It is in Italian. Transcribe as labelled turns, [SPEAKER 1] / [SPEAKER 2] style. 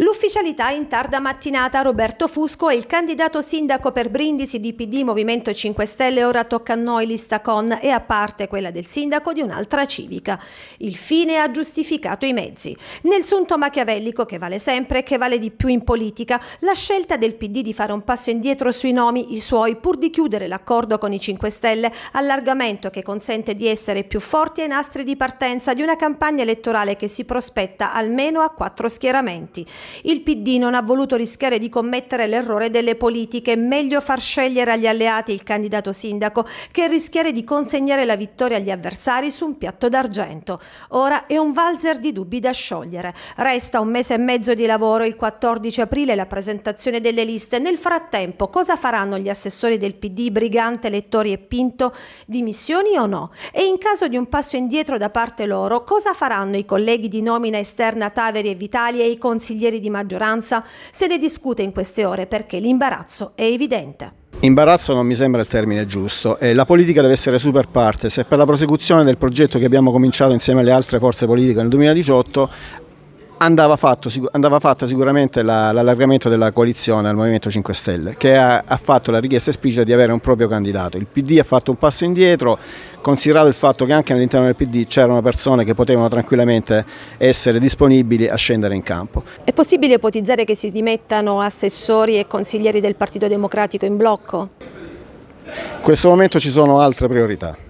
[SPEAKER 1] L'ufficialità in tarda mattinata Roberto Fusco è il candidato sindaco per Brindisi di PD Movimento 5 Stelle, ora tocca a noi lista con e a parte quella del sindaco di un'altra civica. Il fine ha giustificato i mezzi. Nel sunto machiavellico che vale sempre e che vale di più in politica, la scelta del PD di fare un passo indietro sui nomi, i suoi, pur di chiudere l'accordo con i 5 Stelle, allargamento che consente di essere più forti ai nastri di partenza di una campagna elettorale che si prospetta almeno a quattro schieramenti. Il PD non ha voluto rischiare di commettere l'errore delle politiche, meglio far scegliere agli alleati il candidato sindaco che rischiare di consegnare la vittoria agli avversari su un piatto d'argento. Ora è un valzer di dubbi da sciogliere. Resta un mese e mezzo di lavoro, il 14 aprile la presentazione delle liste. Nel frattempo cosa faranno gli assessori del PD, Brigante, Lettori e Pinto? Dimissioni o no? E in caso di un passo indietro da parte loro, cosa faranno i colleghi di nomina esterna Taveri e Vitali e i consiglieri numeri di maggioranza, se ne discute in queste ore perché l'imbarazzo è evidente.
[SPEAKER 2] Imbarazzo non mi sembra il termine giusto, eh, la politica deve essere super parte. Se per la prosecuzione del progetto che abbiamo cominciato insieme alle altre forze politiche nel 2018 Andava, fatto, andava, fatta sicuramente la, l'allargamento della coalizione al Movimento 5 Stelle, che ha, ha fatto la richiesta esplicita di avere un proprio candidato. Il PD ha fatto un passo indietro, considerato il fatto che anche all'interno del PD c'erano persone che potevano tranquillamente essere disponibili a scendere in campo.
[SPEAKER 1] È possibile ipotizzare che si dimettano assessori e consiglieri del Partito Democratico in blocco?
[SPEAKER 2] In questo momento ci sono altre priorità.